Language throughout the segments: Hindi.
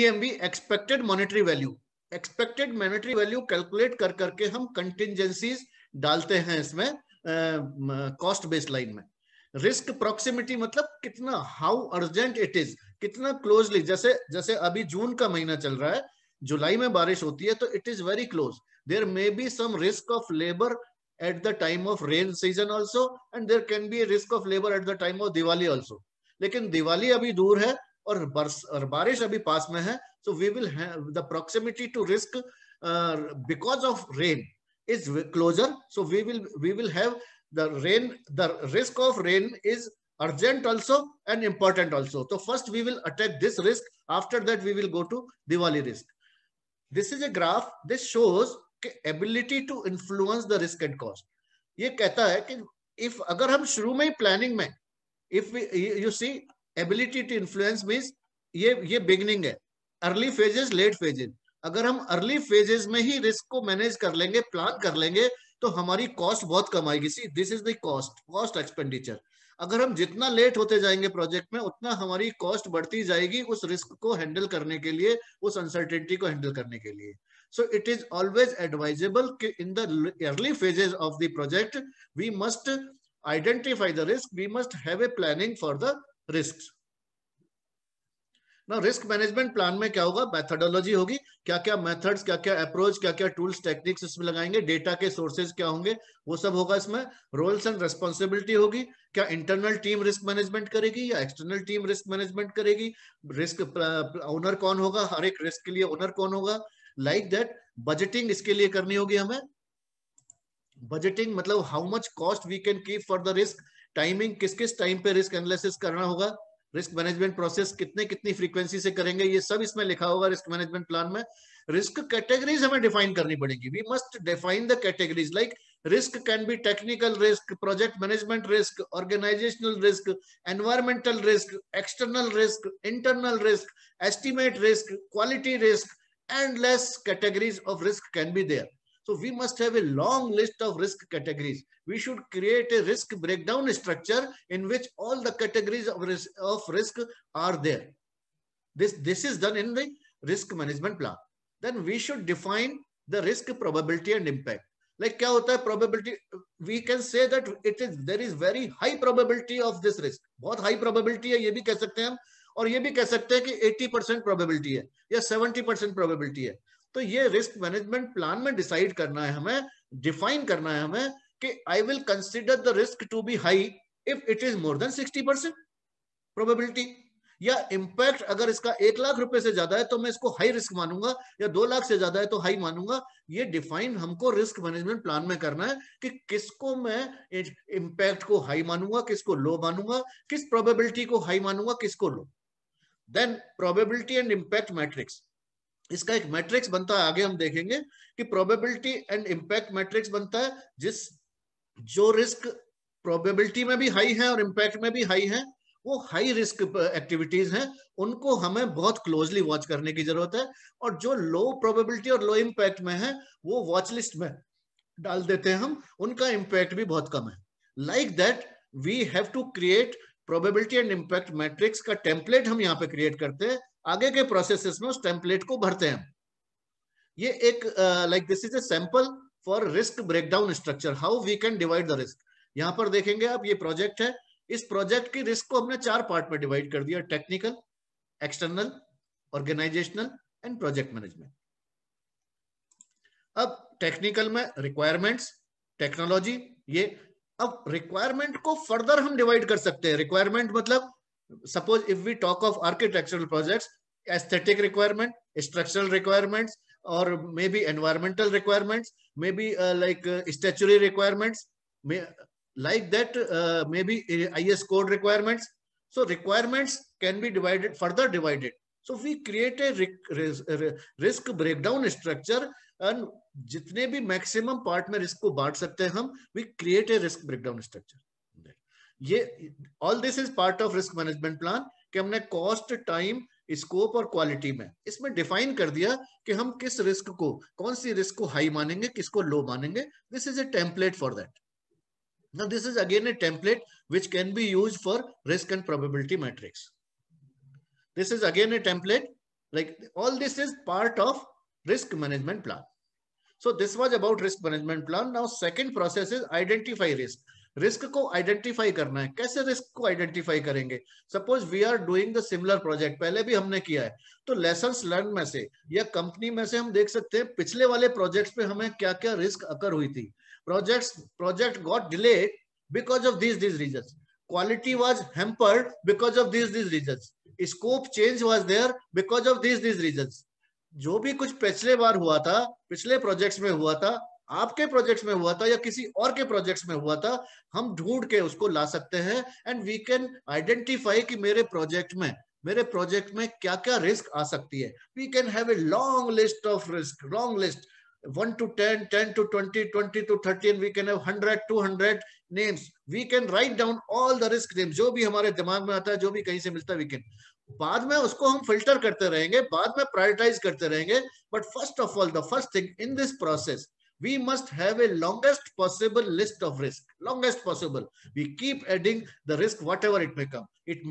EMB expected monetary value expected monetary value calculate कर करके हम कंटिजेंसीज डालते हैं इसमें कॉस्ट बेस लाइन में रिस्क प्रोक्सीमिटी मतलब कितना हाउ अर्जेंट इट इज कितना क्लोजली जैसे जैसे अभी जून का महीना चल रहा है जुलाई में बारिश होती है तो it is very close there may be some risk of labour at the time of rain season also and there can be risk of labour at the time of Diwali also लेकिन दिवाली अभी दूर है और और बारिश अभी पास में है so we will the proximity to risk because of rain is closer so we will we will have the rain the risk of rain is urgent also and important also तो first we will attack this risk after that we will go to Diwali risk this is a graph this shows के ability to influence the risk and cost ये कहता है कि इफ अगर हम शुरू में ही प्लानिंग में if you see ability to influence mean ये ये बिगनिंग है अर्ली फेजेस लेट फेजेस अगर हम अर्ली फेजेस में ही रिस्क को मैनेज कर लेंगे प्लान कर लेंगे तो हमारी कॉस्ट बहुत कम आएगी see this is cost cost expenditure अगर हम जितना लेट होते जाएंगे प्रोजेक्ट में उतना हमारी कॉस्ट बढ़ती जाएगी उस रिस्क को हैंडल करने के लिए उस अनसर्टेनिटी को हैंडल करने के लिए इट इज ऑलवेज एडवाइजेबल कि in the early phases of the project we must identify the risk we must have a planning for the risk ना रिस्क मैनेजमेंट प्लान में क्या होगा मैथडोलॉजी होगी क्या क्या मेथड्स क्या क्या अप्रोच क्या क्या टूल्स टेक्निक्स इसमें लगाएंगे डेटा के सोर्सेज क्या होंगे वो सब होगा इसमें रोल्स एंड रेस्पॉन्सिबिलिटी होगी क्या इंटरनल टीम रिस्क मैनेजमेंट करेगी या एक्सटर्नल टीम रिस्क मैनेजमेंट करेगी रिस्क ओनर uh, कौन होगा हर एक रिस्क के लिए ओनर कौन होगा लाइक दैट बजटिंग इसके लिए करनी होगी हमें बजटिंग मतलब how much cost we can keep for the risk timing किस किस टाइम पे रिस्क एनालिसिस करना होगा रिस्क मैनेजमेंट प्रोसेस कितने कितनी फ्रीक्वेंसी से करेंगे ये सब इसमें लिखा होगा रिस्क मैनेजमेंट प्लान में रिस्क कैटेगरीज हमें डिफाइन करनी पड़ेगी we must define the categories like risk can be technical risk project management risk organisational risk environmental risk external risk internal risk estimate risk quality risk and less categories of risk can be there So we must have a long list of risk categories. We should create a risk breakdown structure in which all the categories of risk, of risk are there. This, this is done in the risk management plan. Then we should define the risk probability and impact. Like kya hota hai probability? We can say that it is there is very high probability of this risk. बहुत high probability है ये भी कह सकते हैं हम और ये भी कह सकते हैं कि 80 percent probability है 70 percent probability तो ये रिस्क मैनेजमेंट प्लान में डिसाइड करना है हमें डिफाइन करना है हमें कि I will consider the risk to be high if it is more than sixty percent probability या इम्पैक्ट अगर इसका एक लाख रुपए से ज्यादा है तो मैं इसको हाई रिस्क मानूंगा या दो लाख से ज्यादा है तो हाई मानूंगा ये डिफाइन हमको रिस्क मैनेजमेंट प्लान में करना है कि किसको मैं इम्पैक्ट को हाई मानूंगा किसको लो मानूंगा किस प्रोबेबिलिटी को हाई मानूंगा किसको low then probability and impact matrix इसका एक मैट्रिक्स बनता है आगे हम देखेंगे कि प्रोबेबिलिटी एंड इम्पैक्ट मैट्रिक्स बनता है जिस जो रिस्क प्रोबेबिलिटी में भी हाई है और इम्पैक्ट में भी हाई है वो हाई रिस्क एक्टिविटीज हैं उनको हमें बहुत क्लोजली वॉच करने की जरूरत है और जो लो प्रोबेबिलिटी और लो इम्पैक्ट में है वो वॉच लिस्ट में डाल देते हैं हम उनका इम्पैक्ट भी बहुत कम है like that we have to create probability and impact matrix का टेम्पलेट हम यहाँ पे क्रिएट करते हैं आगे के प्रोसेसेस में उस टेम्पलेट को भरते हैं ये एक like this is a sample for risk breakdown structure how we can divide the risk यहां पर देखेंगे आप ये प्रोजेक्ट है इस प्रोजेक्ट की रिस्क को हमने चार पार्ट में डिवाइड कर दिया technical external organisational and project management अब टेक्निकल में रिक्वायरमेंट्स टेक्नोलॉजी ये अब रिक्वायरमेंट को फर्दर हम डिवाइड कर सकते हैं रिक्वायरमेंट मतलब suppose if we talk of architectural projects, aesthetic requirement, structural requirements, or maybe environmental requirements, maybe uh, like uh, statutory requirements, may, like that, uh, maybe IS code requirements. So requirements can be divided, further divided. So we create a risk breakdown structure and jitne bhi maximum part mein risk ko baant sakte hain hum we create a risk breakdown structure. ये all this is part of risk management plan कि हमने कॉस्ट टाइम स्कोप और क्वालिटी में इसमें डिफाइन कर दिया कि हम किस रिस्क को कौन सी रिस्क को हाई मानेंगे किसको लो मानेंगे this is a template for that now this is again a template which can be used for risk and probability matrix this is again a template like all this is part of risk management plan so this was about risk management plan now second process is identify risk risk को आइडेंटिफाई करना है कैसे रिस्क को आइडेंटिफाई करेंगे suppose we are doing the similar project पहले भी हमने किया है तो लेसन लर्न में से या कंपनी में से हम देख सकते हैं पिछले वाले प्रोजेक्ट्स पे हमें क्या क्या रिस्क अकर हुई थी project project got delay because of this this reason quality was hampered because of this this reason scope change was there because of this this reason जो भी कुछ पिछले बार हुआ था पिछले प्रोजेक्ट्स में हुआ था आपके प्रोजेक्ट्स में हुआ था या किसी और के प्रोजेक्ट्स में हुआ था हम ढूंढ के उसको ला सकते हैं एंड वी कैन आइडेंटिफाई कि मेरे प्रोजेक्ट में मेरे प्रोजेक्ट में क्या क्या रिस्क आ सकती है we can have a long list of risk long list one to ten 10 to twenty 20 to 30, we can can have 100, 200 names. We can write down all the risk names, जो भी हमारे दिमाग में आता है जो भी कहीं से मिलता है वी कैन बाद में उसको हम फिल्टर करते रहेंगे बाद में प्रायोरिटाइज करते रहेंगे but first of all the first thing in this process we must have a longest possible list of risk longest possible we keep adding the risk whatever it may come it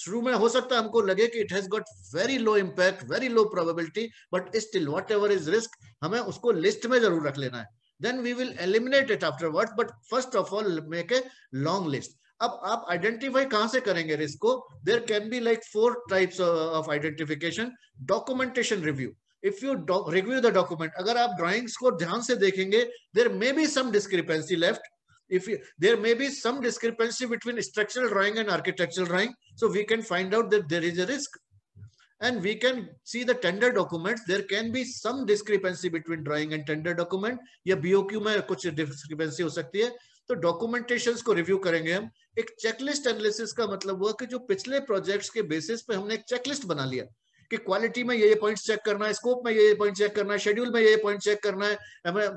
shuru mein ho sakta है हमको लगे कि it has got very low impact very low probability but still whatever is risk hame usko list mein zarur rakh lena hai then we will eliminate it afterwards but first of all make a long list अब आप आइडेंटिफाई कहां से करेंगे रिस्क को there can be like four types of identification documentation review if you review the document अगर आप ड्राइंग्स को ध्यान से देखेंगे there may be some discrepancy left if you, there may be some discrepancy between structural drawing and architectural drawing so we can find out that there is a risk and we can see the tender documents there can be some discrepancy between drawing and tender document ya boq mein kuch discrepancy ho sakti hai तो documentations ko review karenge hum ek checklist analysis ka matlab hua ki jo pichle projects ke basis pe humne ek checklist bana liya कि क्वालिटी में ये ये पॉइंट्स चेक करना है स्कोप में ये ये पॉइंट चेक करना है शेड्यूल में ये ये पॉइंट चेक करना है हमें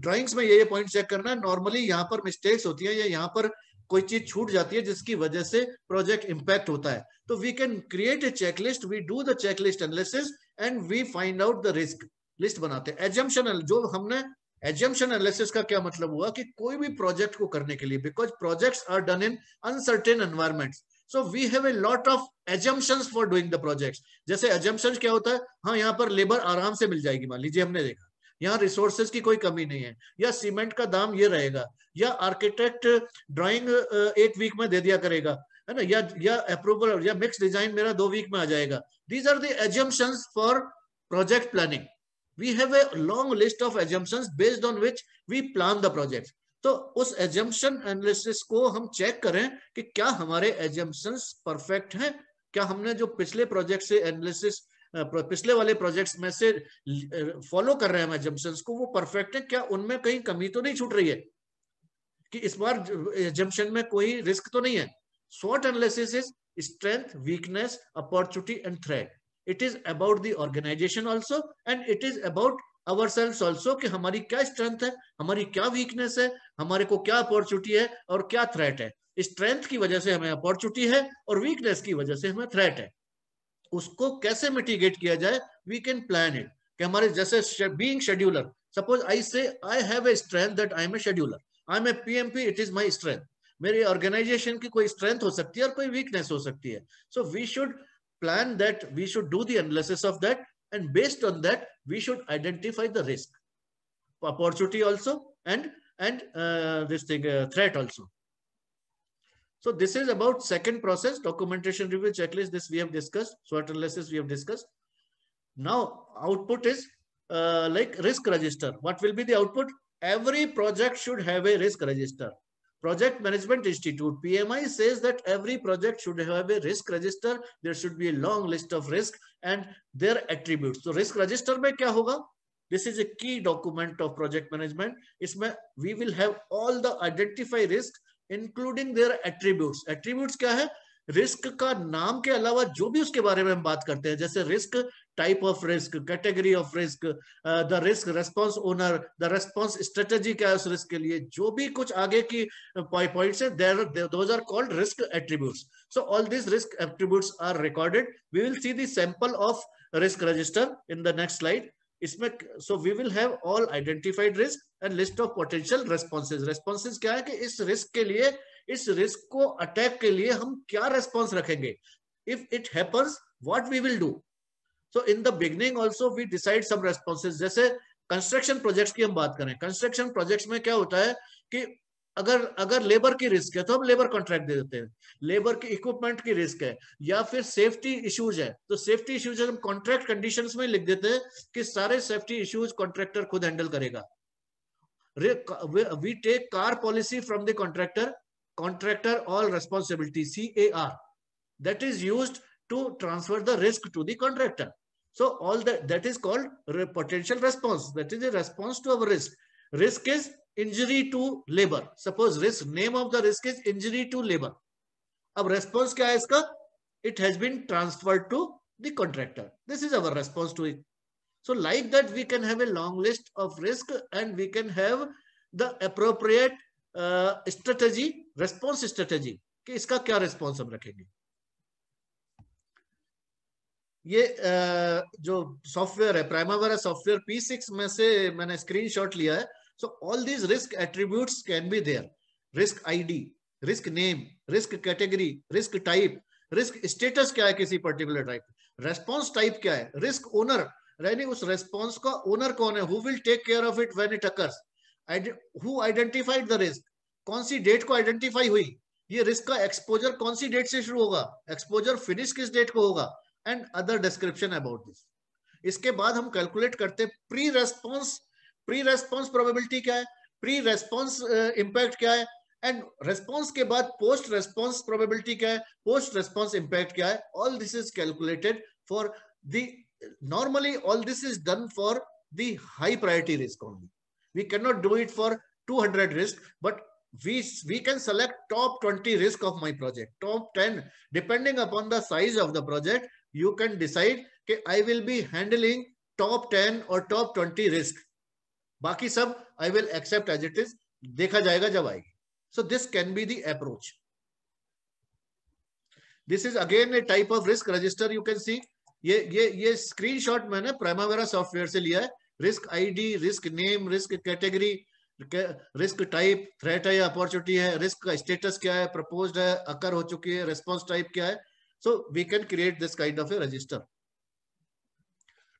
ड्राइंग्स में ये ये पॉइंट चेक करना है नॉर्मली यहाँ पर मिस्टेक्स होती है या यहाँ पर कोई चीज छूट जाती है जिसकी वजह से प्रोजेक्ट इम्पैक्ट होता है तो we can create a checklist we do the checklist analysis and we find out the risk list बनाते हैं एजम्पन जो हमने एजम्पन एनालिसिस का क्या मतलब हुआ कि कोई भी प्रोजेक्ट को करने के लिए because projects are done in uncertain environments so we have a lot of assumptions for doing the project जैसे एजम्पन्स क्या होता है हाँ यहाँ पर लेबर आराम से मिल जाएगी मान लीजिए हमने देखा यहाँ रिसोर्सेज की कोई कमी नहीं है या सीमेंट का दाम ये रहेगा या आर्किटेक्ट ड्राइंग एक वीक में दे दिया करेगा है ना या या अप्रूवल या मिक्स डिजाइन मेरा दो वीक में आ जाएगा these are the for project planning we have a long list of assumptions based on which we plan the project तो उस एजम्पन एनालिसिस को हम चेक करें कि क्या हमारे एजम्पन परफेक्ट हैं क्या हमने जो पिछले प्रोजेक्ट से एनालिसिस पिछले वाले प्रोजेक्ट्स में से फॉलो कर रहे हैं हम एजम्पन को वो परफेक्ट है क्या उनमें कहीं कमी तो नहीं छूट रही है कि इस बार एजम्पन में कोई रिस्क तो नहीं है SWOT analysis is strength weakness opportunity and threat it is about the organisation also and it is about our self also की हमारी क्या स्ट्रेंथ है हमारी क्या वीकनेस है हमारे को क्या अपॉर्चुनिटी है और क्या थ्रेट है स्ट्रेंथ की वजह से हमें अपॉर्चुनिटी है और वीकनेस की वजह से हमें थ्रेट है उसको कैसे मिटिगेट किया जाए वी कैन प्लान इट कि हमारे जैसे being scheduler suppose I say I have a strength that I am a scheduler I am a PMP it is my strength मेरी ऑर्गेनाइजेशन की कोई स्ट्रेंथ हो सकती है और कोई वीकनेस हो सकती है so we should plan that we should do the analysis of that And based on that, we should identify the risk, opportunity also, and, and uh, this thing, uh, threat also. So this is about second process, documentation review checklist. This we have discussed, SWOT analysis we have discussed. Now output is uh, like risk register. What will be the output? Every project should have a risk register. Project Management Institute, PMI, says that every project should have a risk register. There should be a long list of risk and their attributes. So risk register mein kya hoga This is a key document of project management. isme we will have all the identify risk, including their attributes. Attributes kya hai risk ka naam ke alawa jo bhi uske bare mein hum baat karte hain jaise risk type of risk, category of risk, uh, the risk response owner, the response strategy kya है उस risk liye jo bhi kuch aage ki uh, points hai there they, those are called risk attributes. So all these risk attributes are recorded. We will see the sample of risk register in the next slide. isme so we will have all identified risk and list of potential responses responses kya hai ki is risk ke liye is risk ko attack ke liye hum kya response rakhenge if it happens what we will do so in the beginning also we decide some responses जैसे कंस्ट्रक्शन प्रोजेक्ट्स की हम बात करें कंस्ट्रक्शन प्रोजेक्ट्स में क्या होता है कि अगर अगर लेबर की रिस्क है तो हम लेबर कॉन्ट्रैक्ट दे देते हैं लेबर की इक्विपमेंट की रिस्क है या फिर सेफ्टी इश्यूज है तो सेफ्टी इश्यूज हम कॉन्ट्रैक्ट कंडीशंस में लिख देते हैं कि सारे सेफ्टी इश्यूज कॉन्ट्रैक्टर खुद हैंडल करेगा we take CAR policy from the contractor contractor all responsibility C A R that is use to transfer the risk to the contractor So all that, that is called potential response. That is a response to our risk. Risk is injury to labor. Suppose risk, name of the risk is injury to labor. Ab response kya iska? It has been transferred to the contractor. This is our response to it. So like that, we can have a long list of risk and we can have the appropriate uh, strategy, response strategy. कि इसका क्या रिस्पॉन्स हम रखेंगे ये जो सॉफ्टवेयर है प्राइमावेरा सॉफ्टवेयर पी सिक्स में से मैंने स्क्रीनशॉट लिया है so all these risk attributes can be there risk ID risk name risk category risk type risk status क्या है किसी पर्टिकुलर टाइप रेस्पॉन्स टाइप क्या है रिस्क ओनर यानी उस रेस्पॉन्स का ओनर कौन है who will take care of it when it occurs who identified the risk कौन सी डेट को आइडेंटिफाई हुई ये रिस्क का एक्सपोजर कौन सी डेट से शुरू होगा एक्सपोजर फिनिश किस डेट को होगा and other description about this इसके बाद हम कैलकुलेट करते pre response pre response probability क्या है प्री रेस्पॉन्स इंपैक्ट क्या है एंड रेस्पॉन्स के बाद पोस्ट रेस्पॉन्स प्रोबेबिलिटी क्या है पोस्ट रेस्पॉन्स इंपैक्ट क्या है all this is calculated for the normally all this is done for the high priority risk only we can not do it for 200 risk but we we can select top 20 risk of my project top 10 depending upon the size of the project you can decide कि I will be handling top 10 और top 20 risk. बाकी सब I will accept as it is. देखा जाएगा जब आएगी. So this can be the approach. This is again a type of risk register you can see. ये ये ये स्क्रीनशॉट मैंने प्राइमावेरा सॉफ्टवेयर से लिया है risk ID risk name risk category risk type threat है अपॉर्चुनिटी है रिस्क का स्टेटस क्या है प्रपोज्ड है अकर हो चुकी है रिस्पांस टाइप क्या है So we can create this kind of a register.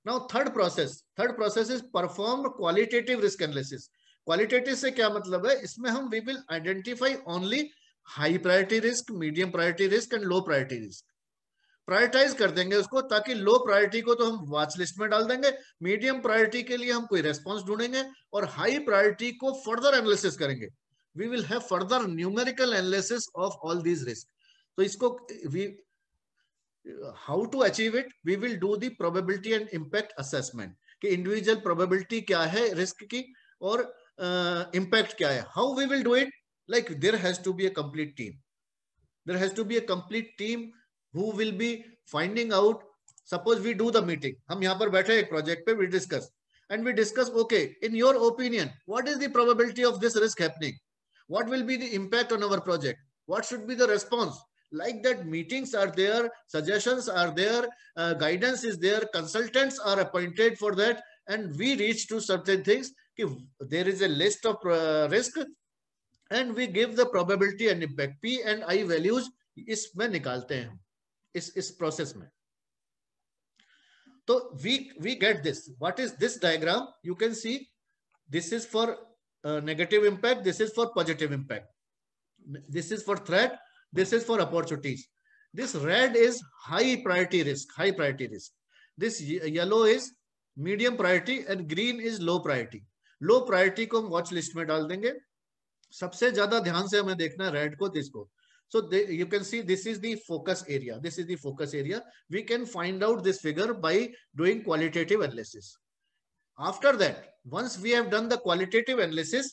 Now third process, third process is perform qualitative risk analysis. Qualitative se kya matlab hai isme hum we will identify only high priority risk, medium priority risk and low priority risk. Prioritise कर देंगे उसको ताकि लो प्रायोरिटी को तो हम वॉच लिस्ट में डाल देंगे मीडियम प्रायोरिटी के लिए हम कोई रेस्पॉन्स ढूंढेंगे और हाई प्रायोरिटी को फर्दर एनालिसिस करेंगे we will have further numerical analysis of all these risk तो इसको we how to achieve it we will do the probability and impact assessment कि individual probability क्या risk की और uh, impact how we will do it like there has to be a complete team there has to be a complete team who will be finding out suppose we do the meeting हम यहाँ पर बैठे एक project we discuss and we discuss okay in your opinion what is the probability of this risk happening what will be the impact on our project what should be the response like that meetings are there suggestions are there uh, guidance is there consultants are appointed for that and we reach to certain things if there is a list of uh, risk and we give the probability and impact p and i values is निकालते हैं इस इस process. में तो we we this. This what is this diagram you can see this negative impact this is for positive impact this is for threat This is for opportunities. This red is high priority risk, high priority risk. This yellow is medium priority and green is low priority. low priority ko watch list mein dal denge sabse सबसे dhyan se hame dekhna red ko this ko so they, you can see this is the focus area this is the focus area we can find out this figure by doing qualitative analysis after that once we have done the qualitative analysis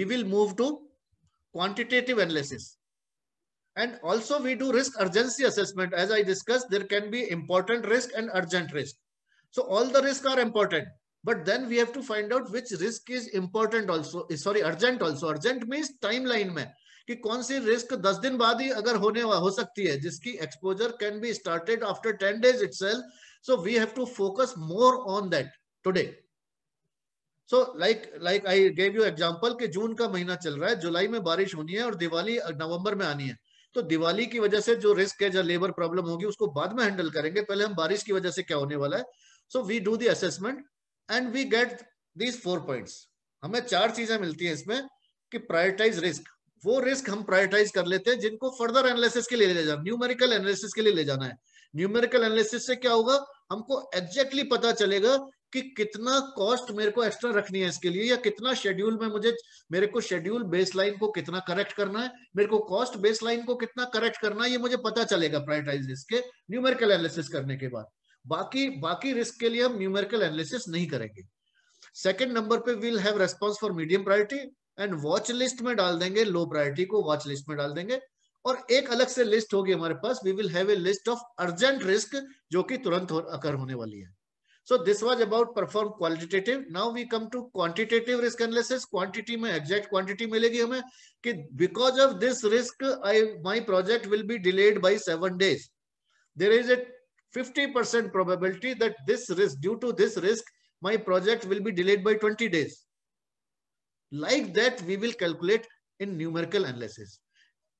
we will move to quantitative analysis And also we do risk urgency assessment. As I discussed, there can be important risk and urgent risk. So all the risk are important, but then we have to find out which risk is important also, sorry, urgent also. Urgent means timeline mein ki kaun si risk 10 din baad hi agar hone wa ho sakti hai jiski exposure can be started after 10 days itself so we have to focus more on that today so like like i gave you example कि june ka mahina chal raha hai july mein barish honi hai aur diwali november mein aani hai तो दिवाली की वजह से जो रिस्क है जो लेबर प्रॉब्लम होगी उसको बाद में हैंडल करेंगे पहले हम बारिश की वजह से क्या होने वाला है so we do the assessment and we get these four point हमें चार चीजें मिलती हैं इसमें कि प्रायोरिटाइज रिस्क वो रिस्क हम प्रायोरिटाइज कर लेते हैं जिनको फर्दर एनालिसिस के लिए ले जाना न्यूमेरिकल एनालिसिस के लिए ले जाना है न्यूमेरिकल एनालिसिस से क्या होगा हमको एग्जैक्टली exactly पता चलेगा कि कितना कॉस्ट मेरे को एक्स्ट्रा रखनी है इसके लिए या कितना शेड्यूल में मुझे मेरे को शेड्यूल बेस लाइन को कितना करेक्ट करना है मेरे को कॉस्ट बेस लाइन को कितना करेक्ट करना है ये मुझे पता चलेगा प्रायोरिटाइज के न्यूमेरिकल एनालिसिस करने के बाद बाकी बाकी रिस्क के लिए हम न्यूमेरिकल एनालिसिस नहीं करेंगे सेकेंड नंबर पे will have response for medium priority and watch list में डाल देंगे लो प्रायोरिटी को वॉच लिस्ट में डाल देंगे और एक अलग से लिस्ट होगी हमारे पास we will have a list of urgent risk जो कि तुरंत हो, अकर होने वाली है So this was about perform qualitative. Now we come to quantitative risk analysis. Quantity mein exact quantity milegi hame ki because of this risk, I my project will be delayed by 7 days. There is a 50% probability that this risk, due to this risk, my project will be delayed by 20 days. Like that, we will calculate in numerical analysis.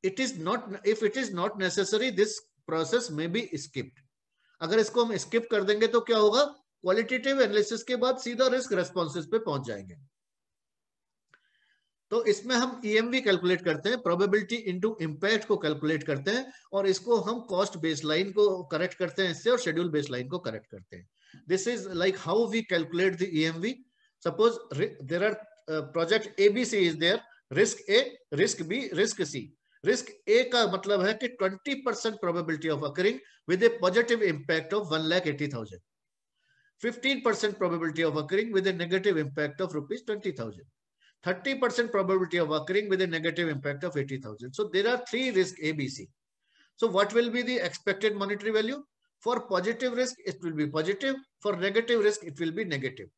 It is not, if it is not necessary, this process may be skipped. agar isko hum skip kar denge to kya hoga qualitative analysis के बाद सीधा रिस्क रेस्पॉन्सेज पे पहुंच जाएंगे तो इसमें हम ईएमवी e कैलकुलेट करते हैं प्रोबेबिलिटी इनटू इंपैक्ट को कैलकुलेट करते हैं और इसको हम कॉस्ट बेसलाइन को करेक्ट करते हैं इससे और शेड्यूल बेसलाइन को करेक्ट करते हैं this is like how we calculate the EMV suppose there are uh, project abc is there risk a risk b risk c risk a का मतलब है कि 20% probability of occurring with a positive impact of 1 lakh 80,000 15% probability of occurring with a negative impact of rupees 20,000. 30% probability of occurring with a negative impact of 80,000. So there are three risk ABC. So what will be the expected monetary value? For positive risk, it will be positive. For negative risk, it will be negative.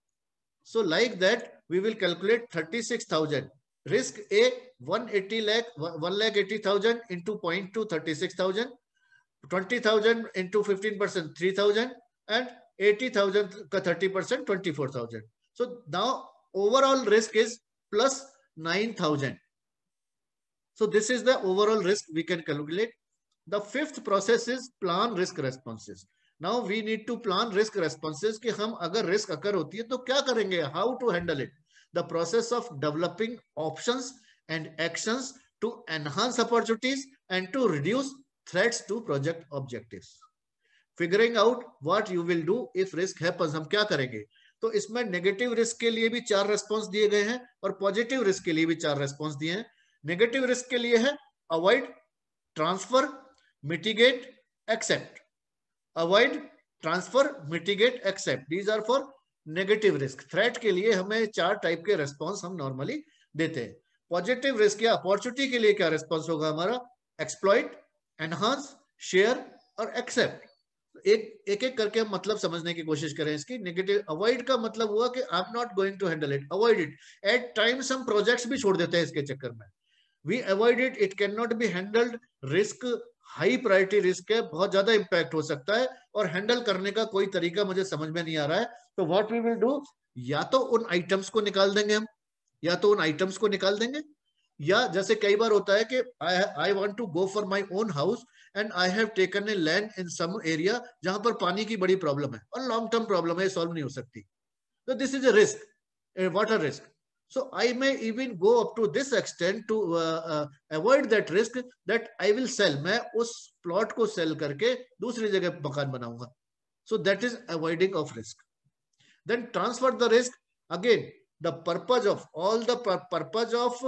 So like that, we will calculate 36,000. Risk A, 180 lakh, 1 lakh 80,000 into 0.2, 36,000. 20,000 into 15%, 3,000. And 80,000 ka 30%, 24,000. So now overall risk is plus 9,000. So this is the overall risk we can calculate. The fifth process is plan risk responses. Now we need to plan risk responses कि हम अगर risk occur होती है तो क्या करेंगे How to handle it? The process of developing options and actions to enhance opportunities and to reduce threats to project objectives. Figuring out what you will do if risk happens हम क्या करेंगे तो इसमें नेगेटिव रिस्क के लिए भी चार रेस्पॉन्स दिए गए हैं और पॉजिटिव रिस्क के लिए भी चार रेस्पॉन्स दिए हैं नेगेटिव रिस्क के लिए है avoid transfer mitigate accept avoid transfer mitigate accept these are for negative risk threat के लिए हमें चार टाइप के रेस्पॉन्स हम नॉर्मली देते हैं पॉजिटिव रिस्क या अपॉर्चुनिटी के लिए क्या रेस्पॉन्स होगा हमारा एक्सप्लॉइट एनहांस शेयर और एक्सेप्ट एक एक एक करके हम मतलब समझने की कोशिश करें इसकी नेगेटिव अवॉइड का मतलब हुआ कि I am not going to handle it avoid it at time हम प्रोजेक्ट्स भी छोड़ देते हैं इसके चक्कर में we avoid it it can not be handled risk high priority risk है बहुत ज्यादा इंपैक्ट हो सकता है और हैंडल करने का कोई तरीका मुझे समझ में नहीं आ रहा है तो व्हाट वी विल डू या तो उन आइटम्स को निकाल देंगे हम या तो उन आइटम्स को निकाल देंगे या जैसे कई बार होता है कि I want to go for my own house and I have taken a land in some area जहां पर पानी की बड़ी प्रॉब्लम है और लॉन्ग टर्म प्रॉब्लम है सॉल्व नहीं हो सकती तो this is a risk water risk so i may even go up to this extent to uh, uh, avoid that risk that i will sell main us plot ko sell karke dusri jagah makan banaunga so that is avoiding of risk then transfer the risk again the purpose of all the purpose of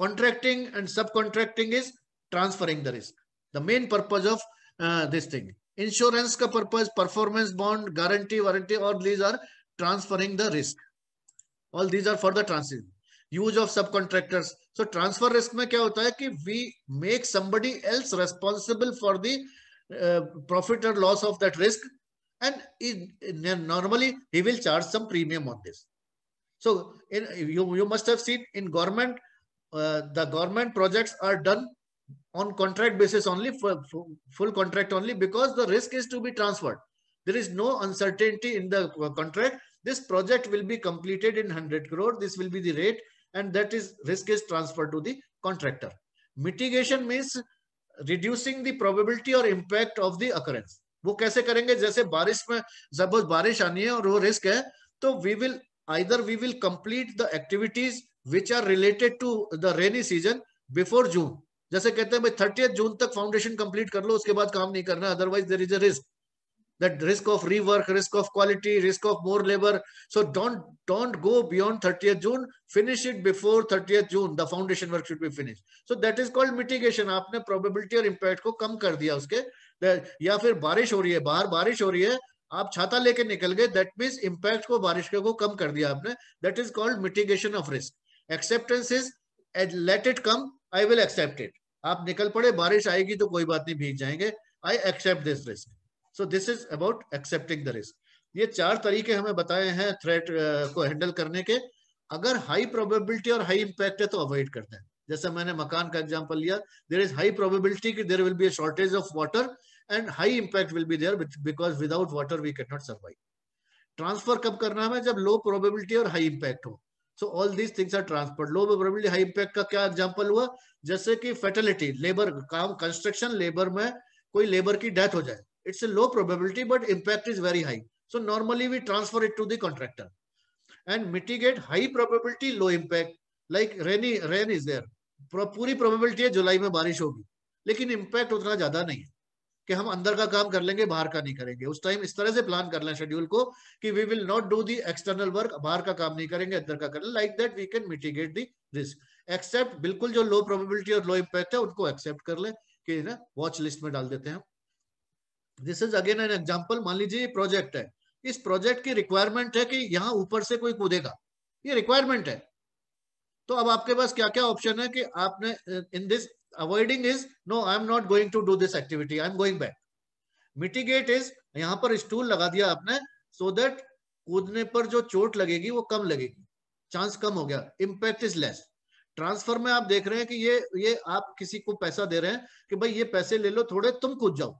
Contracting and subcontracting is transferring the risk. The main purpose of uh, this thing. Insurance ka purpose, performance bond, guarantee, warranty, or these are transferring the risk. All these are for the transit. Use of subcontractors. So transfer risk में क्या होता है we make somebody else responsible for the uh, profit or loss of that risk and normally he will charge some premium on this. So in, you, you must have seen in government, uh, the government projects are done on contract basis only, for, full contract only, because the risk is to be transferred. There is no uncertainty in the uh, contract. This project will be completed in 100 crore. This will be the rate and that is risk is transferred to the contractor. Mitigation means reducing the probability or impact of the occurrence. वो कैसे करेंगे जैसे बारिश में सपोज बारिश आनी है और वो रिस्क है तो we will either which are related to the rainy season before June जैसे कहते हैं भाई थर्टी जून तक फाउंडेशन कंप्लीट कर लो उसके बाद काम नहीं करना otherwise there is a risk that risk of rework risk of quality risk of more labor so don't don't go beyond 30th june finish it before 30th june the foundation work should be finished so that is called mitigation aapne probability aur impact ko kam kar diya uske ya fir barish ho rahi hai bahar barish ho rahi hai आप छाता लेके निकल गए दैट मीन्स इम्पैक्ट को बारिश को कम कर दिया आपने that is called mitigation of risk acceptance is as let it come I will accept it आप निकल पड़े बारिश आएगी तो कोई बात नहीं भीग जाएंगे I accept this risk so this is about accepting the risk ये चार तरीके हमें बताए हैं थ्रेट को हैंडल करने के अगर हाई प्रोबेबिलिटी और हाई इंपैक्ट है तो अवॉइड करते हैं जैसे मैंने मकान का एग्जांपल लिया देर इज हाई प्रोबेबिलिटी कि there will be shortage of water and high impact will be there because without water we can not survive transfer कब करना है जब लो प्रोबेबिलिटी और हाई इंपैक्ट हो so all these things are transport low probability high impact का क्या एग्जांपल हुआ जैसे कि फेटेलिटी लेबर काम कंस्ट्रक्शन लेबर में कोई लेबर की डेथ हो जाए it's low probability but impact is very high so normally we transfer it to the contractor and mitigate high probability low impact like rainy rain is there पूरी प्रोबेबिलिटी है जुलाई में बारिश होगी लेकिन इम्पैक्ट उतना ज्यादा नहीं है कि हम अंदर का काम कर लेंगे बाहर का नहीं करेंगे उस टाइम इस तरह से प्लान कर लें शेड्यूल को कि we will not do the external work बाहर का काम नहीं करेंगे अंदर का कर लें like that we can mitigate the risk accept बिल्कुल जो लो प्रोबेबिलिटी और लो इम्पैक्ट है उनको एक्सेप्ट कर ले कि ना वॉच लिस्ट में डाल देते हैं this is again an example मान लीजिए प्रोजेक्ट है इस प्रोजेक्ट की रिक्वायरमेंट है कि यहाँ ऊपर से कोई कूदेगा ये रिक्वायरमेंट है तो अब आपके पास क्या क्या ऑप्शन है कि आपने इन uh, this avoiding is no I am not going to do this activity I am going back mitigate is यहाँ पर स्टूल लगा दिया आपने सो दैट कूदने पर जो चोट लगेगी वो कम लगेगी चांस कम हो गया इम्पैक्ट इज लेस ट्रांसफर में आप देख रहे हैं कि ये ये आप किसी को पैसा दे रहे हैं कि भाई ये पैसे ले लो थोड़े तुम कूद जाओ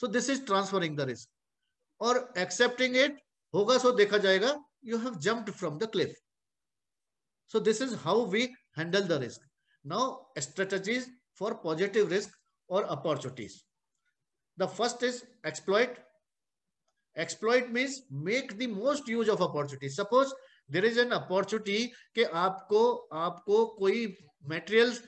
so this is transferring the risk और एक्सेप्टिंग इट होगा सो देखा जाएगा you have jump from the cliff so this is how we handle the risk Now, strategies for positive risk or opportunities. The first is exploit. Exploit means make the most use of opportunity. Suppose there is an opportunity ke aapko aapko koi materials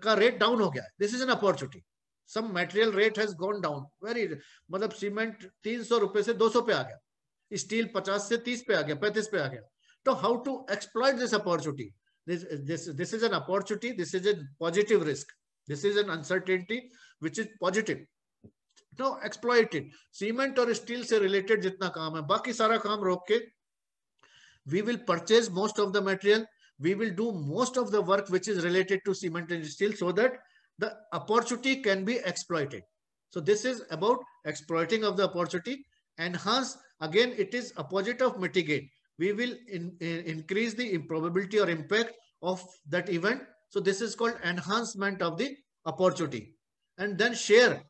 ka rate down ho gaya This is an opportunity. Some material rate has gone down. Very matlab cement 300 rupees se 200 pe aa gaya steel 50 se 30 pe aa gaya 35 pe aa gaya so how to exploit this opportunity this, this, this is an opportunity. This is a positive risk. This is an uncertainty, which is positive. Now exploit it. Cement or steel se related Jitna kaam hai. Baki सारा kaam रोक we will purchase most of the material. We will do most of the work which is related to cement and steel so that the opportunity can be exploited. So this is about exploiting of the opportunity. Enhance, again, it is opposite of mitigate we will in, in, increase the improbability or impact of that event. So this is called enhancement of the opportunity. And then share.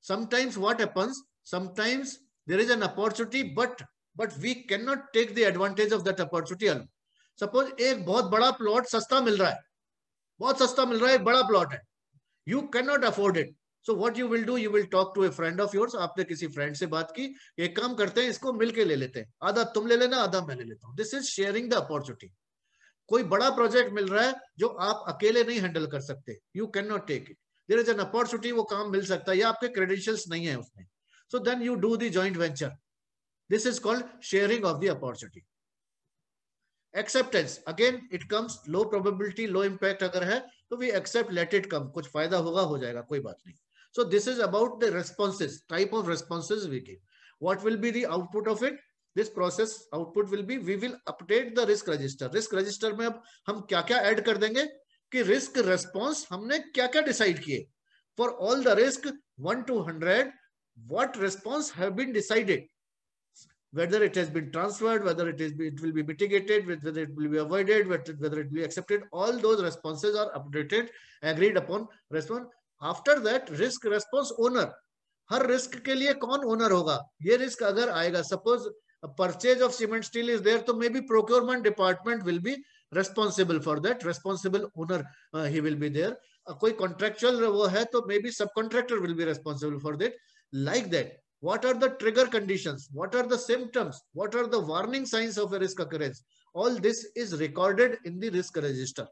Sometimes what happens? Sometimes there is an opportunity, but but we cannot take the advantage of that opportunity alone. Suppose a very big plot, सस्ता मिल रहा है बहुत सस्ता मिल रहा है बड़ा प्लॉट है You cannot afford it. So what you will do you will talk to a friend of yours आपने किसी फ्रेंड से बात की एक काम करते हैं इसको मिलके ले लेते हैं आधा तुम ले लेना आधा मैं ले लेता हूँ this is sharing the opportunity कोई बड़ा प्रोजेक्ट मिल रहा है जो आप अकेले नहीं हैंडल कर सकते you can not take it there is an opportunity वो काम मिल सकता है या आपके क्रेडिशियल नहीं है उसमें so then you do the venture this is called sharing of the opportunity acceptance again it comes low probability low impact अगर है तो we accept let it come कुछ फायदा होगा हो जाएगा कोई बात नहीं So this is about the responses, type of responses we give. What will be the output of it? This process output will be, we will update the risk register. Risk register mein ab hum kya kya add kar denge ki risk response humne kya kya decide kiye For all the risk 1 to 100, what response have been decided? whether it has been transferred, whether it is be, it will be mitigated, whether it will be avoided, whether it will be accepted. All those responses are updated, agreed upon. Response that, risk response owner. Owner हर रिस्क के लिए owner ओनर होगा ये रिस्क अगर आएगा suppose purchase of cement steel is there then maybe procurement department will be responsible for that responsible owner uh, he will be there A uh, koi contractual wo hai to maybe subcontractor will be responsible for that like that what are the trigger conditions what are the symptoms what are the warning signs of a risk occurrence all this is recorded in the risk register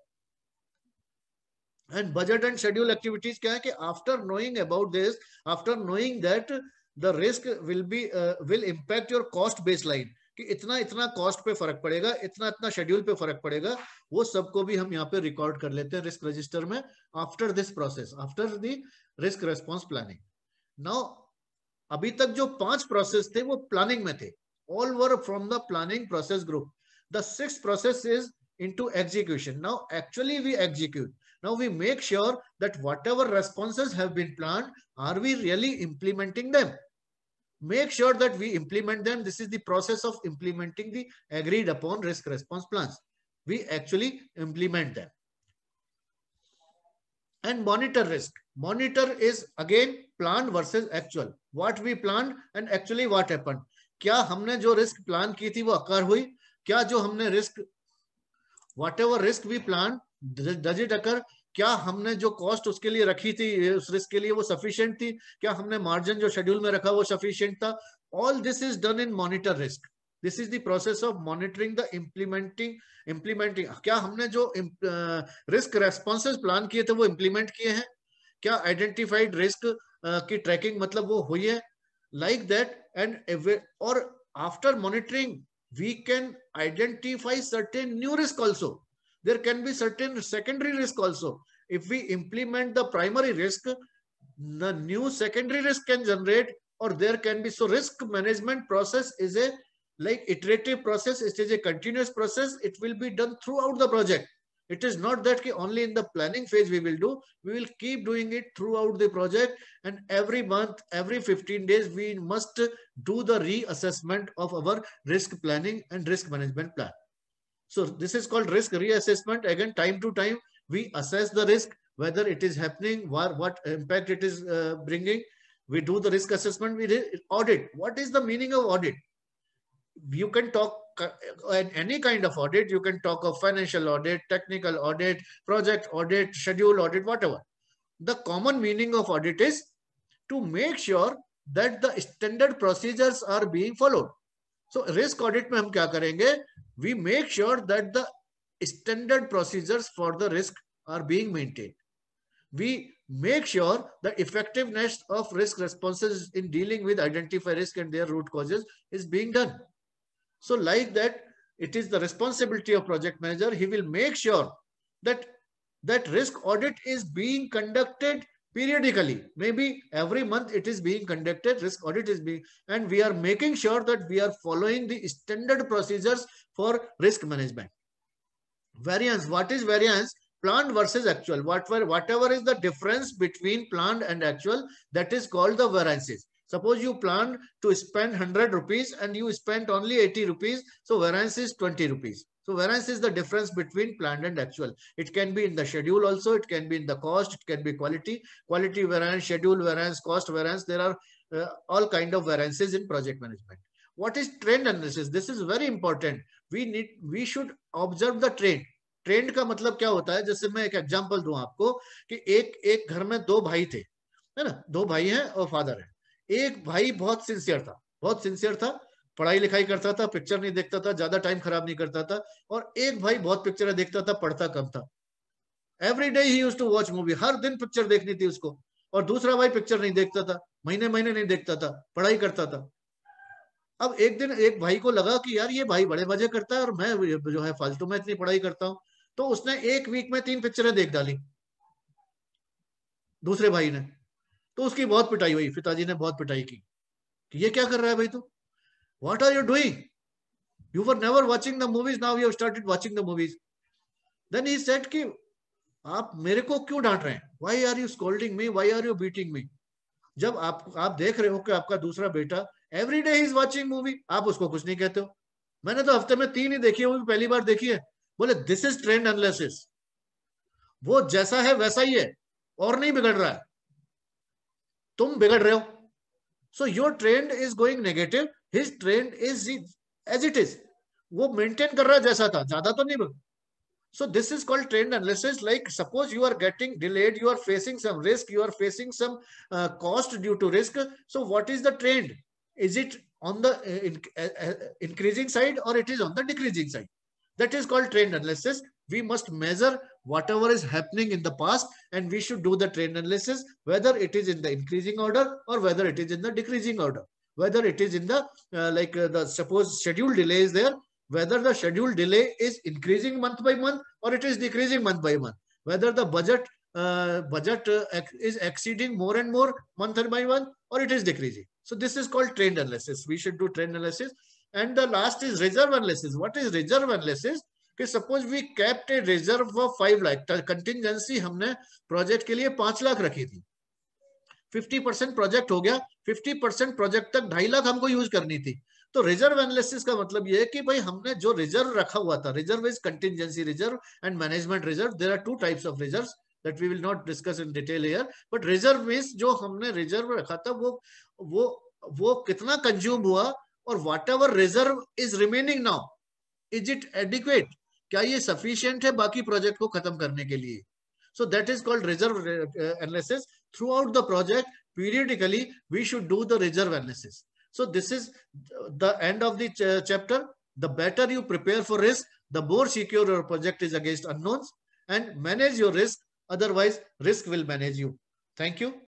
and budget and schedule activities kya hai ki after knowing about this after knowing that the risk will be uh, will impact your cost baseline कि इतना इतना कॉस्ट पे फर्क पड़ेगा इतना इतना शेड्यूल पे फर्क पड़ेगा वो सबको भी हम यहाँ पे रिकॉर्ड कर लेते हैं रिस्क रजिस्टर में after this process after the risk response planning now अभी तक जो पांच प्रोसेस थे वो प्लानिंग में थे all were from the planning process group the six process is to execution now actually we execute Now we make sure that whatever responses have been planned, are we really implementing them? Make sure that we implement them. This is the process of implementing the agreed upon risk response plans. We actually implement them. And monitor risk. Monitor is again plan versus actual. What we planned and actually what happened. क्या हमने जो risk प्लान की थी वो अकर हुई क्या जो हमने risk, whatever risk we planned. Does it occur क्या हमने जो कॉस्ट उसके लिए रखी थी उस रिस्क के लिए वो सफिशियंट थी क्या हमने मार्जिन जो शेड्यूल में रखा वो सफिशियंट था all this is done in monitor risk this is the process of monitoring the implementing implementing क्या हमने जो रिस्क रेस्पॉन्सेज प्लान किए थे वो इम्प्लीमेंट किए हैं क्या आइडेंटिफाइड रिस्क की ट्रैकिंग मतलब वो हुई है लाइक दैट एंड और after monitoring we can identify certain new risk also there can be certain secondary risk also. If we implement the primary risk, the new secondary risk can generate or there can be. So risk management process is a like iterative process. It is a continuous process. It will be done throughout the project. It is not that only in the planning phase we will do. We will keep doing it throughout the project. And every month, every 15 days, we must do the reassessment of our risk planning and risk management plan. So this is called risk reassessment. Again, time to time, we assess the risk, whether it is happening, what impact it is uh, bringing. We do the risk assessment, we audit. What is the meaning of audit? You can talk uh, any kind of audit. You can talk of financial audit, technical audit, project audit, schedule audit, whatever. The common meaning of audit is to make sure that the standard procedures are being followed. So risk audit में हम क्या करेंगे we make sure that the standard procedures for the risk are being maintained. We make sure the effectiveness of risk responses in dealing with identify risk and their root causes is being done. So like that, it is the responsibility of project manager. He will make sure that that risk audit is being conducted periodically maybe every month it is being conducted risk audit is being and we are making sure that we are following the standard procedures for risk management variance what is variance planned versus actual whatever whatever is the difference between planned and actual that is called the variances suppose you planned to spend 100 rupees and you spent only 80 rupees so variance is 20 rupees So variance is the difference between planned and actual. It can be in the schedule also, it can be in the cost, it can be quality, quality variance, schedule variance, cost variance. There are uh, all kind of variances in project management. What is trend analysis? This is very important. We need, we should observe the trend. Trend का मतलब क्या होता है जैसे मैं एक एग्जांपल दूं आपको कि एक एक घर में दो भाई थे है ना दो भाई हैं और फादर है एक भाई बहुत सिंसियर था बहुत सिंसियर था पढ़ाई लिखाई करता था पिक्चर नहीं देखता था ज्यादा टाइम खराब नहीं करता था और एक भाई बहुत पिक्चर देखता था पढ़ता कम था एवरी डे ही यूज टू वॉच मूवी हर दिन पिक्चर देखनी थी उसको और दूसरा भाई पिक्चर नहीं देखता था महीने महीने नहीं देखता था पढ़ाई करता था अब एक दिन एक भाई को लगा कि यार ये भाई बड़े मजे करता है और मैं जो है फालतू में इतनी पढ़ाई करता हूँ तो उसने एक वीक में तीन पिक्चरें देख डाली दूसरे भाई ने तो उसकी बहुत पिटाई हुई पिताजी ने बहुत पिटाई की कि ये क्या कर रहा है भाई तू What are you doing? You were never watching the movies. Now you have started watching the movies. Then he said कि आप मेरे को क्यों डांट रहे हैं why are you scolding me why are you beating me जब आप आप देख रहे हो कि आपका दूसरा बेटा every day is watching movie आप उसको कुछ नहीं कहते हो मैंने तो हफ्ते में तीन ही देखी है पहली बार देखी है बोले दिस इज ट्रेंड एनालिसिस वो जैसा है वैसा ही है और नहीं बिगड़ रहा है तुम बिगड़ रहे हो so your trend is going negative his trend is as it is वो मेंटेन कर रहा है जैसा था ज्यादा तो नहीं बन so this is called trend analysis like suppose you are getting delayed you are facing some risk you are facing some uh, cost due to risk so what is the trend is it on the uh, in, uh, increasing side or it is on the decreasing side that is called trend analysis we must measure whatever is happening in the past and we should do the trend analysis whether it is in the increasing order or whether it is in the decreasing order whether it is in the uh, like uh, the suppose schedule delay is there, whether the schedule delay is increasing month by month or it is decreasing month by month, whether the budget uh, budget is exceeding more and more month by month or it is decreasing. So this is called trend analysis. We should do trend analysis. And the last is reserve analysis. What is reserve analysis? कि suppose we kept a reserve of five lakh contingency हमने प्रोजेक्ट के लिए पांच लाख रखी थी फिफ्टी परसेंट प्रोजेक्ट हो गया फिफ्टी परसेंट प्रोजेक्ट तक ढाई लाख हमको यूज करनी थी तो रिजर्व एनालिसिस का मतलब ये है कि भाई हमने जो रिजर्व रखा हुआ था reserve is contingency reserve and management reserve there are two types of reserve That we will not discuss in detail here, but reserve means जो हमने रिजर्व रखा था वो वो वो कितना कंज्यूम हुआ और whatever reserve is remaining now is it adequate क्या ये सफिशियंट है बाकी प्रोजेक्ट को खत्म करने के लिए so that is called reserve uh, analysis throughout the project periodically we should do the reserve analysis. So this is the end of the ch chapter. The better you prepare for risk, the more secure your project is against unknowns and manage your risk. Otherwise, risk will manage you. Thank you.